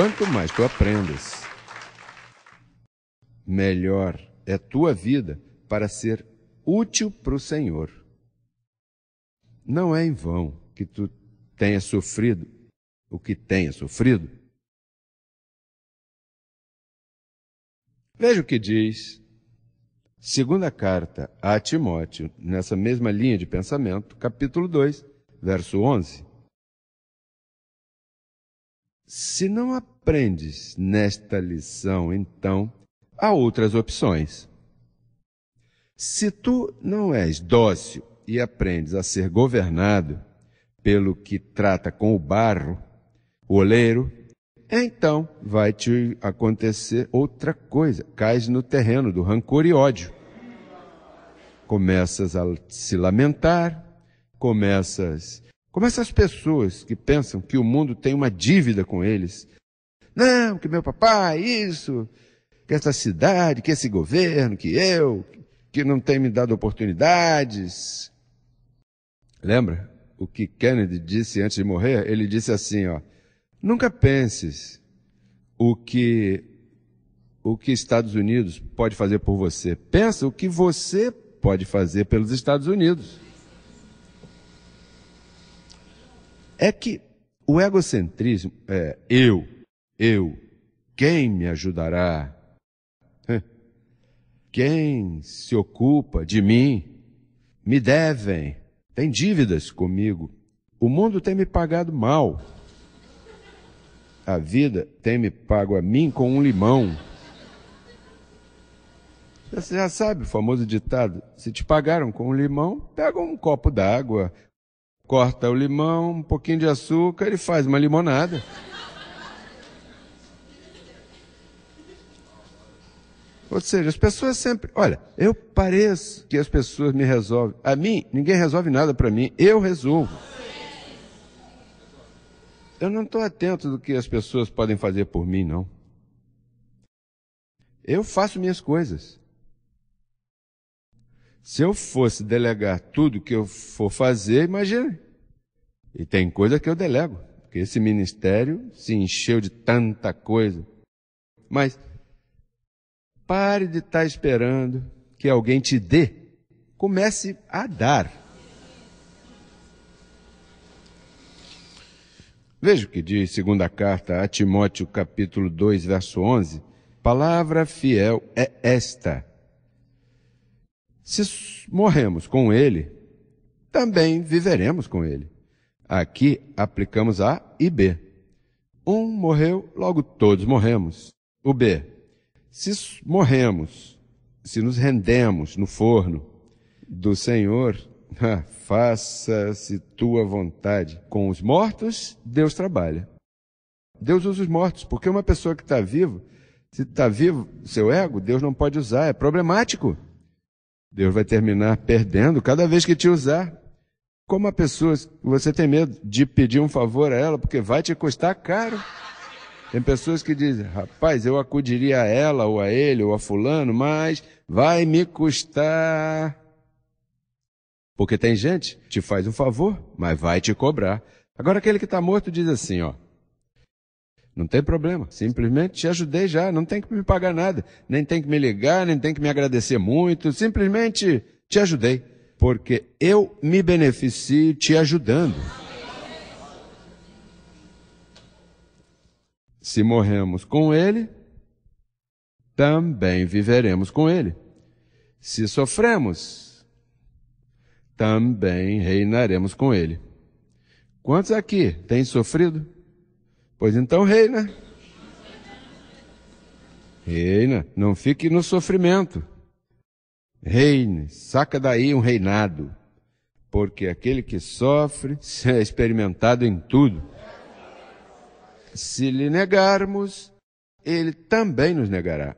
Quanto mais tu aprendes, melhor é tua vida para ser útil para o Senhor. Não é em vão que tu tenhas sofrido o que tenhas sofrido. Veja o que diz Segunda carta a Timóteo, nessa mesma linha de pensamento, capítulo 2, verso 11. Se não aprendes nesta lição, então há outras opções. Se tu não és dócil e aprendes a ser governado pelo que trata com o barro, o oleiro, então vai te acontecer outra coisa. Cais no terreno do rancor e ódio. Começas a se lamentar, começas como essas pessoas que pensam que o mundo tem uma dívida com eles. Não, que meu papai, isso, que essa cidade, que esse governo, que eu, que não tem me dado oportunidades. Lembra o que Kennedy disse antes de morrer? Ele disse assim, ó: Nunca penses o que o que Estados Unidos pode fazer por você. Pensa o que você pode fazer pelos Estados Unidos. É que o egocentrismo é eu, eu, quem me ajudará? Quem se ocupa de mim? Me devem, tem dívidas comigo. O mundo tem me pagado mal. A vida tem me pago a mim com um limão. Você já sabe o famoso ditado: se te pagaram com um limão, pega um copo d'água, corta o limão, um pouquinho de açúcar e faz uma limonada. Ou seja, as pessoas sempre, olha, eu pareço que as pessoas me resolvem. A mim, ninguém resolve nada para mim, eu resolvo. Eu não estou atento do que as pessoas podem fazer por mim, não. Eu faço minhas coisas. Se eu fosse delegar tudo que eu for fazer, imagine. E tem coisa que eu delego, porque esse ministério se encheu de tanta coisa. Mas pare de estar tá esperando que alguém te dê. Comece a dar. Veja o que diz segunda carta a Timóteo capítulo 2, verso 11. Palavra fiel é esta se morremos com ele, também viveremos com ele. Aqui aplicamos A e B. Um morreu, logo todos morremos. O B. Se morremos, se nos rendemos no forno do Senhor, ah, faça-se tua vontade. Com os mortos, Deus trabalha. Deus usa os mortos, porque uma pessoa que está viva, se está vivo, seu ego, Deus não pode usar, é problemático. Deus vai terminar perdendo cada vez que te usar. Como a pessoa, você tem medo de pedir um favor a ela, porque vai te custar caro. Tem pessoas que dizem, rapaz, eu acudiria a ela, ou a ele, ou a fulano, mas vai me custar. Porque tem gente, te faz um favor, mas vai te cobrar. Agora aquele que está morto diz assim, ó, não tem problema. Simplesmente te ajudei já. Não tem que me pagar nada. Nem tem que me ligar, nem tem que me agradecer muito. Simplesmente te ajudei. Porque eu me beneficio te ajudando. Se morremos com Ele, também viveremos com Ele. Se sofremos, também reinaremos com Ele. Quantos aqui têm sofrido? Pois então reina. Reina, não fique no sofrimento. Reine, saca daí um reinado, porque aquele que sofre é experimentado em tudo. Se lhe negarmos, ele também nos negará.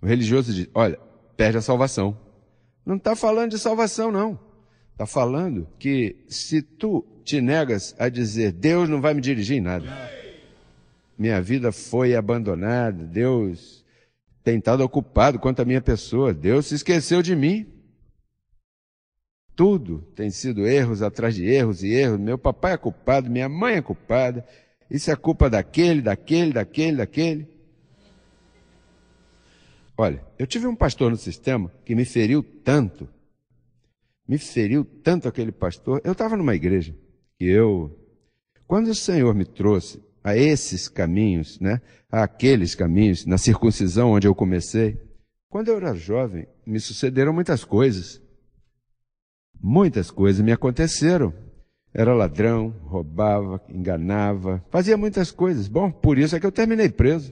O religioso diz: olha, perde a salvação. Não está falando de salvação, não. Está falando que se tu te negas a dizer Deus não vai me dirigir em nada minha vida foi abandonada, Deus tem estado ocupado quanto à minha pessoa, Deus se esqueceu de mim. Tudo tem sido erros atrás de erros e erros. Meu papai é culpado, minha mãe é culpada. Isso é culpa daquele, daquele, daquele, daquele. Olha, eu tive um pastor no sistema que me feriu tanto, me feriu tanto aquele pastor. Eu estava numa igreja que eu, quando o Senhor me trouxe a esses caminhos, né? a aqueles caminhos, na circuncisão onde eu comecei. Quando eu era jovem, me sucederam muitas coisas. Muitas coisas me aconteceram. Era ladrão, roubava, enganava, fazia muitas coisas. Bom, por isso é que eu terminei preso.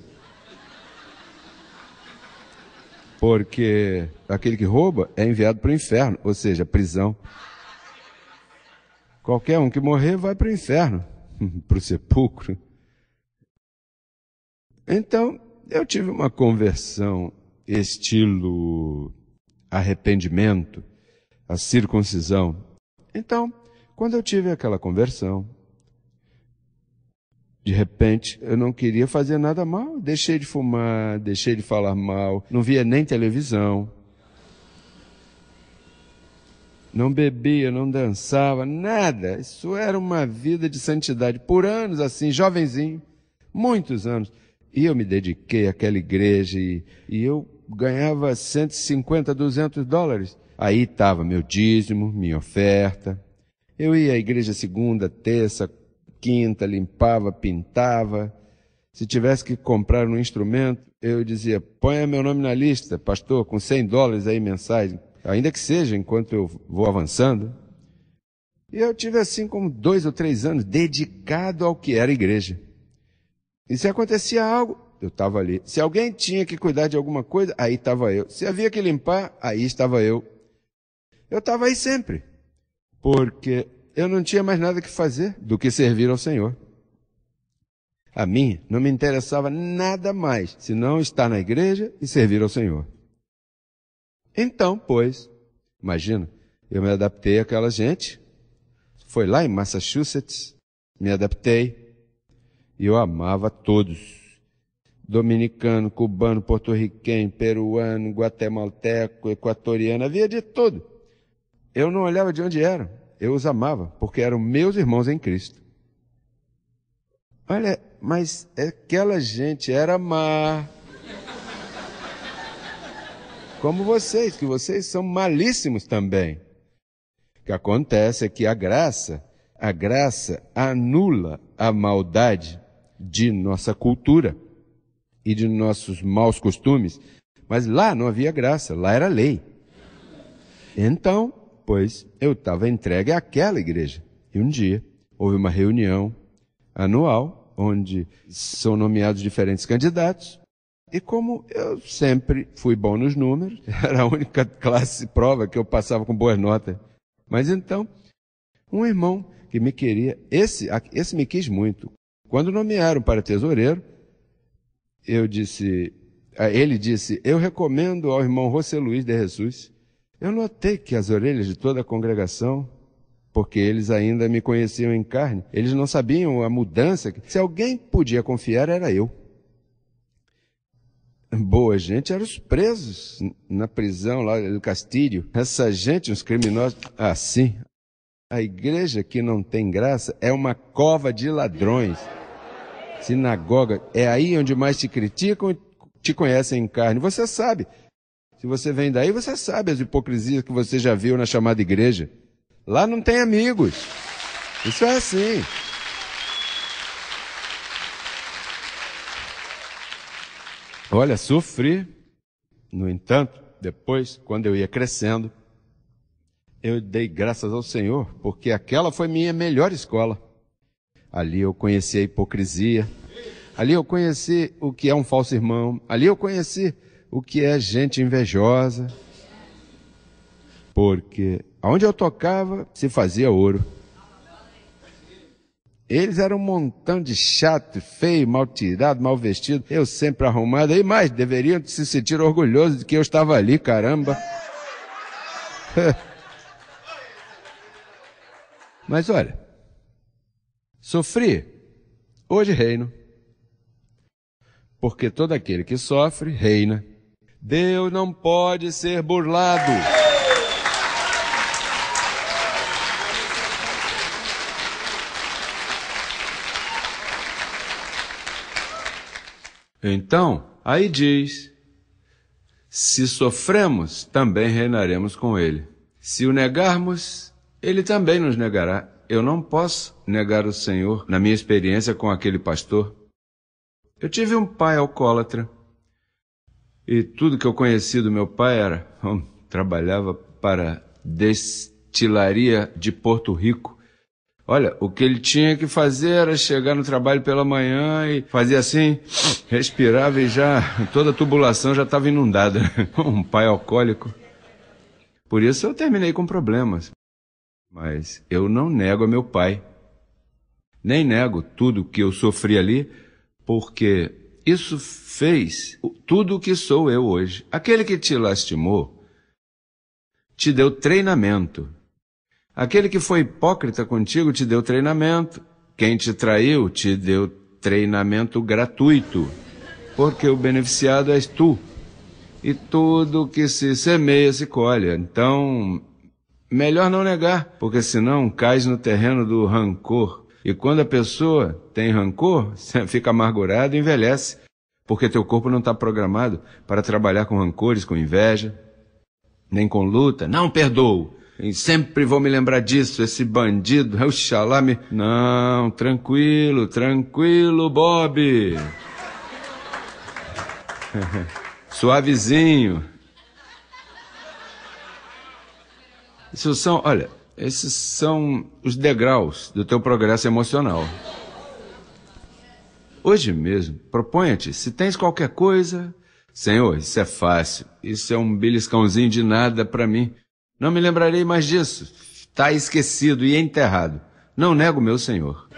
Porque aquele que rouba é enviado para o inferno, ou seja, prisão. Qualquer um que morrer vai para o inferno, para o sepulcro. Então, eu tive uma conversão estilo arrependimento, a circuncisão. Então, quando eu tive aquela conversão, de repente, eu não queria fazer nada mal, deixei de fumar, deixei de falar mal, não via nem televisão. Não bebia, não dançava, nada. Isso era uma vida de santidade por anos assim, jovenzinho, muitos anos. E eu me dediquei àquela igreja e, e eu ganhava 150, 200 dólares. Aí estava meu dízimo, minha oferta. Eu ia à igreja segunda, terça, quinta, limpava, pintava. Se tivesse que comprar um instrumento, eu dizia: ponha meu nome na lista, pastor, com 100 dólares aí mensagem. ainda que seja enquanto eu vou avançando. E eu tive assim como dois ou três anos dedicado ao que era igreja. E se acontecia algo, eu estava ali. Se alguém tinha que cuidar de alguma coisa, aí estava eu. Se havia que limpar, aí estava eu. Eu estava aí sempre, porque eu não tinha mais nada que fazer do que servir ao Senhor. A mim não me interessava nada mais senão estar na igreja e servir ao Senhor. Então, pois, imagina, eu me adaptei àquela gente, foi lá em Massachusetts, me adaptei, eu amava todos. Dominicano, cubano, porto-riquenho, peruano, guatemalteco, equatoriano, havia de tudo. Eu não olhava de onde eram, eu os amava, porque eram meus irmãos em Cristo. Olha, mas aquela gente era má. Como vocês, que vocês são malíssimos também. O que acontece é que a graça, a graça anula a maldade de nossa cultura e de nossos maus costumes. Mas lá não havia graça, lá era lei. Então, pois, eu estava entregue àquela igreja. E um dia houve uma reunião anual onde são nomeados diferentes candidatos. E como eu sempre fui bom nos números, era a única classe prova que eu passava com boas notas. Mas então, um irmão que me queria, esse, esse me quis muito, quando nomearam para tesoureiro, eu disse, ah, ele disse, eu recomendo ao irmão José Luiz de Jesus. Eu notei que as orelhas de toda a congregação, porque eles ainda me conheciam em carne, eles não sabiam a mudança. Se alguém podia confiar, era eu. Boa gente eram os presos na prisão lá do Castilho. Essa gente, uns criminosos. Ah sim, a igreja que não tem graça é uma cova de ladrões. Sinagoga. É aí onde mais te criticam e te conhecem em carne. Você sabe. Se você vem daí, você sabe as hipocrisias que você já viu na chamada igreja. Lá não tem amigos. Isso é assim. Olha, sofri. No entanto, depois, quando eu ia crescendo, eu dei graças ao Senhor, porque aquela foi minha melhor escola. Ali eu conheci a hipocrisia. Ali eu conheci o que é um falso irmão. Ali eu conheci o que é gente invejosa. Porque aonde eu tocava se fazia ouro. Eles eram um montão de chato, feio, mal tirado, mal vestido. Eu sempre arrumado. E mais, deveriam se sentir orgulhosos de que eu estava ali, caramba. Mas olha, Sofri, hoje reino. Porque todo aquele que sofre, reina. Deus não pode ser burlado. Então, aí diz: se sofremos, também reinaremos com Ele. Se o negarmos, Ele também nos negará eu não posso negar o Senhor na minha experiência com aquele pastor. Eu tive um pai alcoólatra. E tudo que eu conheci do meu pai era. Hum, trabalhava para destilaria de Porto Rico. Olha, o que ele tinha que fazer era chegar no trabalho pela manhã e fazer assim, respirava e já toda a tubulação já estava inundada. Um pai alcoólico. Por isso eu terminei com problemas. Mas eu não nego a meu pai. Nem nego tudo que eu sofri ali, porque isso fez tudo o que sou eu hoje. Aquele que te lastimou te deu treinamento. Aquele que foi hipócrita contigo te deu treinamento. Quem te traiu te deu treinamento gratuito, porque o beneficiado és tu. E tudo que se semeia se colhe. Então, Melhor não negar, porque senão cais no terreno do rancor. E quando a pessoa tem rancor, fica amargurada e envelhece, porque teu corpo não está programado para trabalhar com rancores, com inveja, nem com luta. Não perdoo. E sempre vou me lembrar disso, esse bandido, oxalá me... Não, tranquilo, tranquilo, Bob. Suavizinho. Isso são, olha, esses são os degraus do teu progresso emocional. Hoje mesmo, proponha-te, se tens qualquer coisa, Senhor, isso é fácil, isso é um beliscãozinho de nada para mim. Não me lembrarei mais disso. Está esquecido e enterrado. Não nego meu Senhor.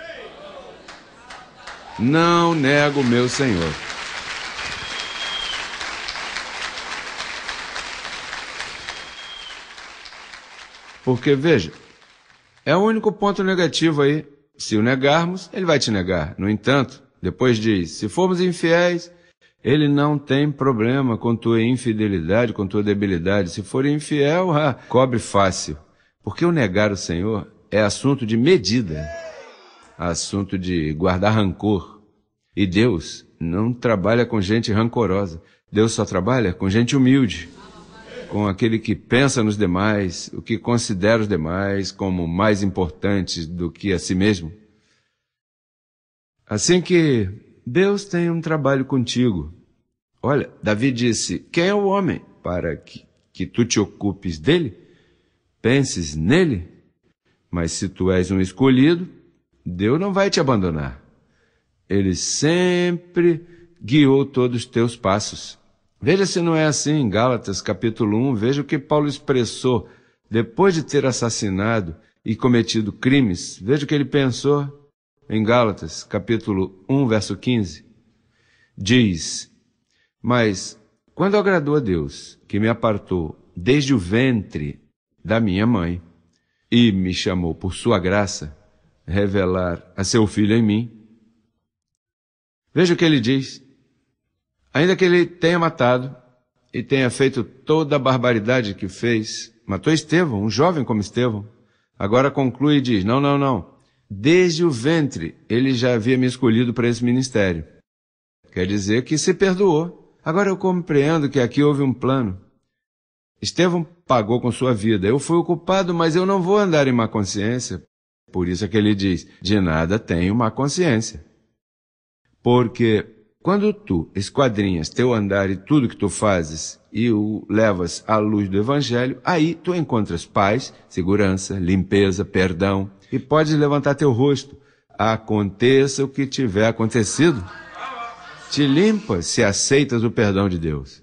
Não nego meu Senhor. Porque, veja, é o único ponto negativo aí. Se o negarmos, ele vai te negar. No entanto, depois diz: se formos infiéis, ele não tem problema com tua infidelidade, com tua debilidade. Se for infiel, ah, cobre fácil. Porque o negar o Senhor é assunto de medida, assunto de guardar rancor. E Deus não trabalha com gente rancorosa. Deus só trabalha com gente humilde com aquele que pensa nos demais, o que considera os demais como mais importantes do que a si mesmo. Assim que Deus tem um trabalho contigo. Olha, Davi disse: Quem é o homem para que, que tu te ocupes dele? Penses nele? Mas se tu és um escolhido, Deus não vai te abandonar. Ele sempre guiou todos os teus passos. Veja se não é assim em Gálatas capítulo 1, veja o que Paulo expressou depois de ter assassinado e cometido crimes. Veja o que ele pensou em Gálatas capítulo 1, verso 15. Diz: Mas quando agradou a Deus, que me apartou desde o ventre da minha mãe e me chamou por sua graça, revelar a seu filho em mim. Veja o que ele diz: Ainda que ele tenha matado e tenha feito toda a barbaridade que fez, matou Estevão, um jovem como Estevão. Agora conclui e diz: Não, não, não. Desde o ventre ele já havia me escolhido para esse ministério. Quer dizer que se perdoou. Agora eu compreendo que aqui houve um plano. Estevão pagou com sua vida. Eu fui o culpado, mas eu não vou andar em má consciência. Por isso é que ele diz: De nada tenho má consciência. Porque quando tu esquadrinhas teu andar e tudo que tu fazes e o levas à luz do Evangelho, aí tu encontras paz, segurança, limpeza, perdão e podes levantar teu rosto. Aconteça o que tiver acontecido, te limpas se aceitas o perdão de Deus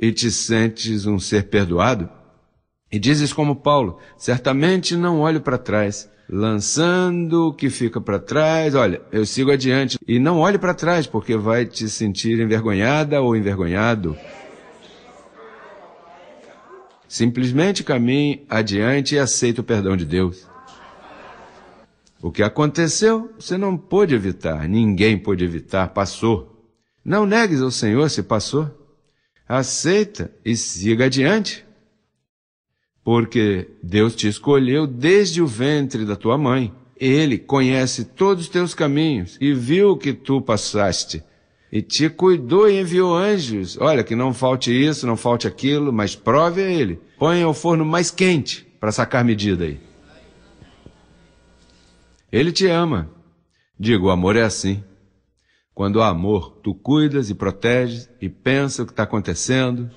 e te sentes um ser perdoado. E dizes como Paulo: certamente não olho para trás, lançando o que fica para trás. Olha, eu sigo adiante e não olhe para trás, porque vai te sentir envergonhada ou envergonhado. Simplesmente caminhe adiante e aceite o perdão de Deus. O que aconteceu, você não pôde evitar, ninguém pôde evitar, passou. Não negues ao Senhor se passou. Aceita e siga adiante porque Deus te escolheu desde o ventre da tua mãe. Ele conhece todos os teus caminhos e viu o que tu passaste. E te cuidou e enviou anjos. Olha, que não falte isso, não falte aquilo, mas prove a ele. Põe ao forno mais quente para sacar medida aí. Ele te ama. Digo, o amor é assim. Quando há amor, tu cuidas e proteges e pensa o que está acontecendo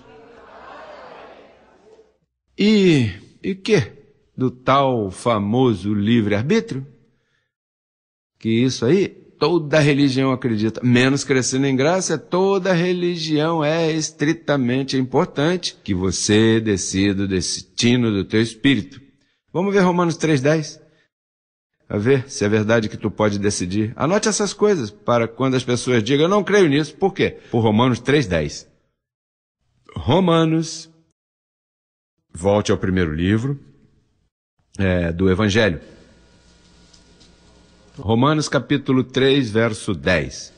e e que do tal famoso livre-arbítrio? Que isso aí toda religião acredita, menos crescendo em graça, toda religião é estritamente importante que você decida o destino do teu espírito. Vamos ver Romanos 3:10. A ver se é verdade que tu pode decidir. Anote essas coisas para quando as pessoas digam, eu não creio nisso. Por quê? Por Romanos 3,10. Romanos Volte ao primeiro livro é, do Evangelho. Romanos capítulo 3, verso 10.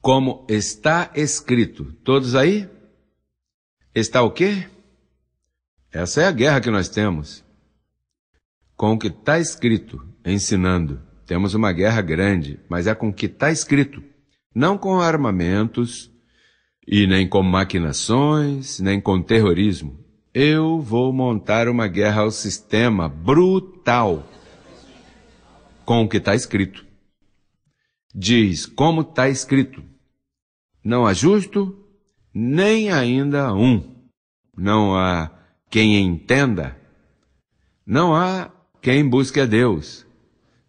Como está escrito, todos aí? Está o quê? Essa é a guerra que nós temos. Com o que está escrito, ensinando. Temos uma guerra grande, mas é com o que está escrito. Não com armamentos, e nem com maquinações, nem com terrorismo. Eu vou montar uma guerra ao sistema brutal com o que está escrito. Diz como está escrito: não há justo, nem ainda um. Não há quem entenda, não há quem busque a Deus.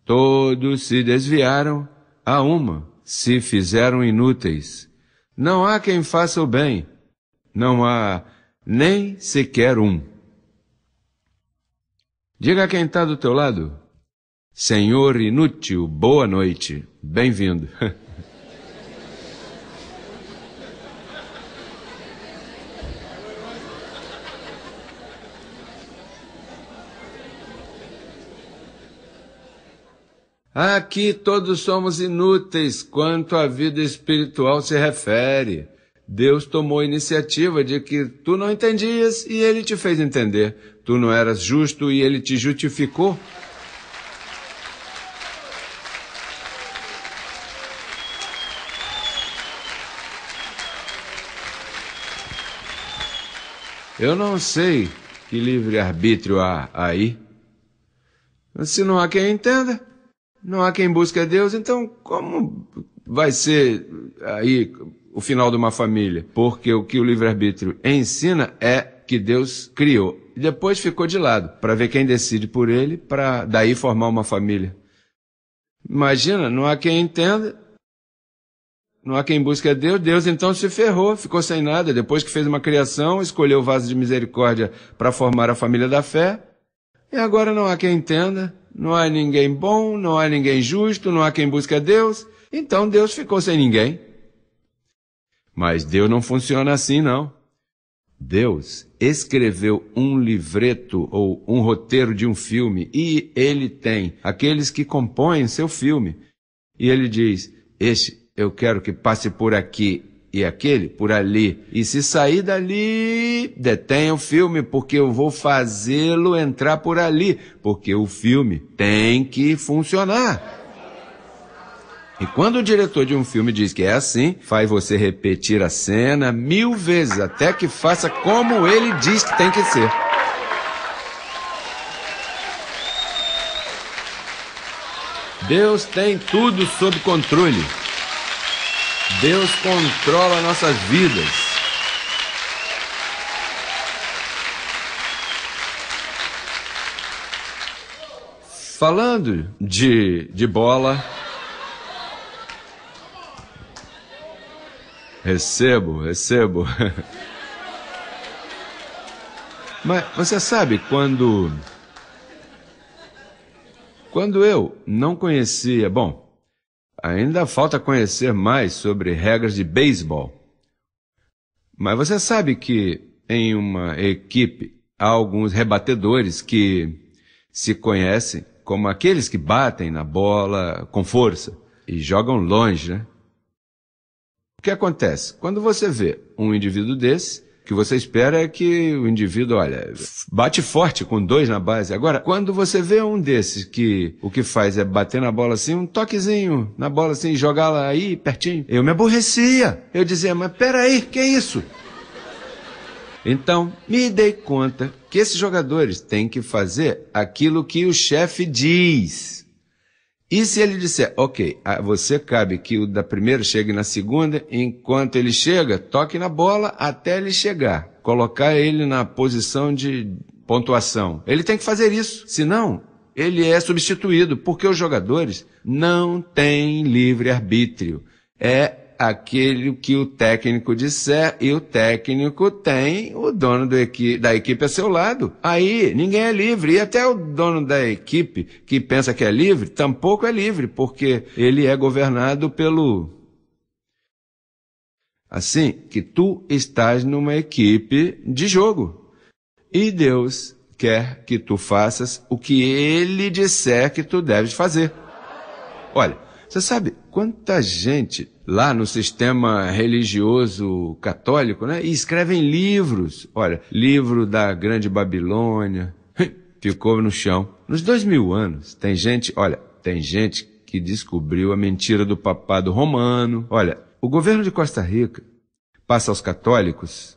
Todos se desviaram a uma, se fizeram inúteis. Não há quem faça o bem, não há nem sequer um. Diga a quem está do teu lado: Senhor inútil, boa noite, bem-vindo. Aqui todos somos inúteis quanto à vida espiritual se refere. Deus tomou a iniciativa de que tu não entendias e ele te fez entender. Tu não eras justo e ele te justificou. Eu não sei que livre-arbítrio há aí. Se não há quem entenda, não há quem busque a Deus, então como vai ser aí o final de uma família? Porque o que o livre-arbítrio ensina é que Deus criou. Depois ficou de lado, para ver quem decide por ele, para daí formar uma família. Imagina, não há quem entenda, não há quem busque a Deus, Deus então se ferrou, ficou sem nada. Depois que fez uma criação, escolheu o vaso de misericórdia para formar a família da fé, e agora não há quem entenda, não há ninguém bom, não há ninguém justo, não há quem busque a Deus, então Deus ficou sem ninguém. Mas Deus não funciona assim, não. Deus escreveu um livreto ou um roteiro de um filme e ele tem aqueles que compõem seu filme. E ele diz: Este eu quero que passe por aqui, e aquele por ali. E se sair dali, detenha o filme, porque eu vou fazê-lo entrar por ali, porque o filme tem que funcionar. E quando o diretor de um filme diz que é assim, faz você repetir a cena mil vezes até que faça como ele diz que tem que ser. Deus tem tudo sob controle. Deus controla nossas vidas. Falando de, de bola, recebo, recebo. Mas você sabe quando quando eu não conhecia, bom, Ainda falta conhecer mais sobre regras de beisebol. Mas você sabe que em uma equipe há alguns rebatedores que se conhecem como aqueles que batem na bola com força e jogam longe, né? O que acontece? Quando você vê um indivíduo desse, que você espera é que o indivíduo, olha, bate forte com dois na base. Agora, quando você vê um desses que o que faz é bater na bola assim, um toquezinho na bola assim, jogá-la aí pertinho, eu me aborrecia. Eu dizia, mas peraí, que é isso? Então, me dei conta que esses jogadores têm que fazer aquilo que o chefe diz. E se ele disser, ok, você cabe que o da primeira chegue na segunda, enquanto ele chega, toque na bola até ele chegar. Colocar ele na posição de pontuação. Ele tem que fazer isso, senão ele é substituído, porque os jogadores não têm livre arbítrio. É aquele que o técnico disser e o técnico tem o dono equi da equipe a seu lado. Aí ninguém é livre e até o dono da equipe que pensa que é livre tampouco é livre porque ele é governado pelo assim que tu estás numa equipe de jogo e Deus quer que tu faças o que ele disser que tu deves fazer. Olha, você sabe quanta gente lá no sistema religioso católico, né? E escrevem livros. Olha, livro da Grande Babilônia, ficou no chão. Nos dois mil anos, tem gente, olha, tem gente que descobriu a mentira do papado romano. Olha, o governo de Costa Rica passa aos católicos,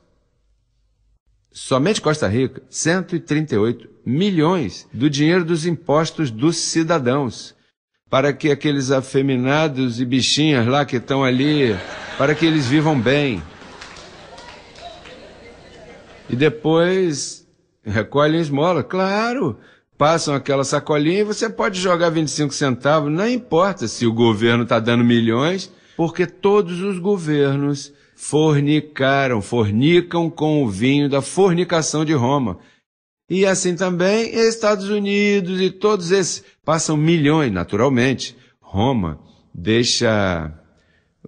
somente Costa Rica, 138 milhões do dinheiro dos impostos dos cidadãos para que aqueles afeminados e bichinhas lá que estão ali, para que eles vivam bem. E depois recolhem esmola, claro. Passam aquela sacolinha e você pode jogar 25 centavos, não importa se o governo está dando milhões, porque todos os governos fornicaram, fornicam com o vinho da fornicação de Roma. E assim também Estados Unidos e todos esses Passam milhões, naturalmente. Roma deixa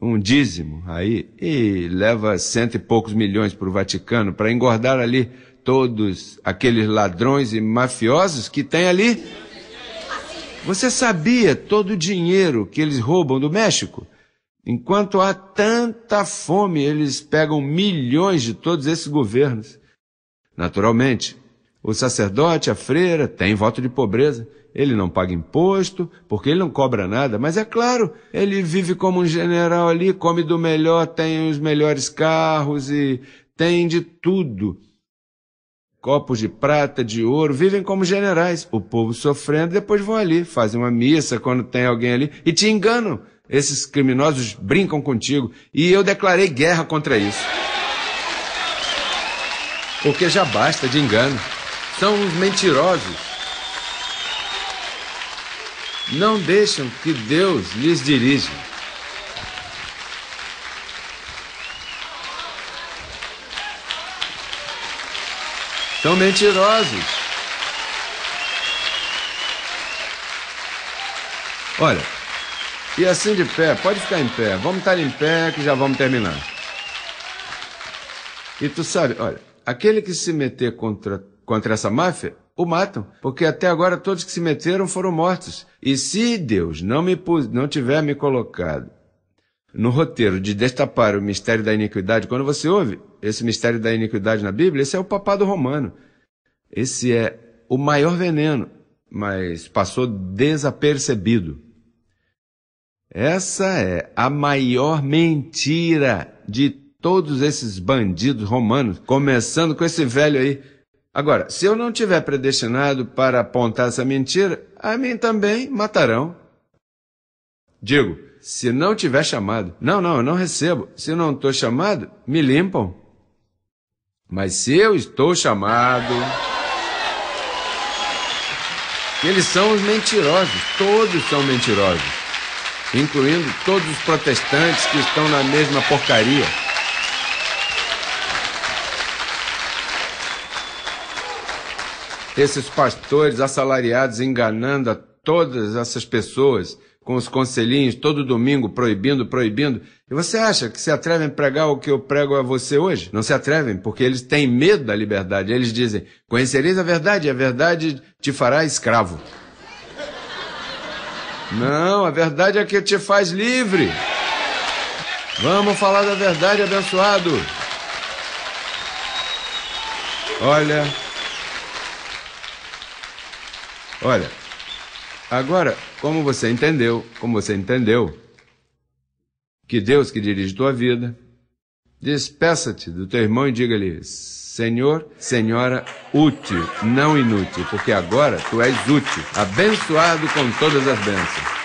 um dízimo aí e leva cento e poucos milhões para o Vaticano para engordar ali todos aqueles ladrões e mafiosos que tem ali. Você sabia todo o dinheiro que eles roubam do México? Enquanto há tanta fome, eles pegam milhões de todos esses governos. Naturalmente, o sacerdote, a freira, tem voto de pobreza. Ele não paga imposto, porque ele não cobra nada, mas é claro, ele vive como um general ali, come do melhor, tem os melhores carros e tem de tudo. Copos de prata, de ouro, vivem como generais. O povo sofrendo, depois vão ali, fazem uma missa quando tem alguém ali e te enganam. Esses criminosos brincam contigo e eu declarei guerra contra isso. Porque já basta de engano. São os mentirosos não deixam que Deus lhes dirija. São mentirosos. Olha, e assim de pé, pode ficar em pé. Vamos estar em pé que já vamos terminar. E tu sabe, olha, aquele que se meter contra, contra essa máfia o matam, porque até agora todos que se meteram foram mortos. E se Deus não, me, não tiver me colocado no roteiro de destapar o mistério da iniquidade, quando você ouve esse mistério da iniquidade na Bíblia, esse é o papado romano. Esse é o maior veneno, mas passou desapercebido. Essa é a maior mentira de todos esses bandidos romanos, começando com esse velho aí Agora, se eu não tiver predestinado para apontar essa mentira, a mim também matarão. Digo, se não tiver chamado, não, não, eu não recebo. Se não estou chamado, me limpam. Mas se eu estou chamado. Eles são os mentirosos, todos são mentirosos, incluindo todos os protestantes que estão na mesma porcaria. esses pastores assalariados enganando a todas essas pessoas com os conselhinhos todo domingo proibindo, proibindo. E você acha que se atrevem a pregar o que eu prego a você hoje? Não se atrevem, porque eles têm medo da liberdade. Eles dizem: "Conhecereis a verdade, e a verdade te fará escravo". Não, a verdade é que te faz livre. Vamos falar da verdade, abençoado. Olha, Olha, agora, como você entendeu, como você entendeu que Deus que dirige tua vida, despeça-te do teu irmão e diga-lhe: Senhor, Senhora, útil, não inútil, porque agora tu és útil, abençoado com todas as bênçãos.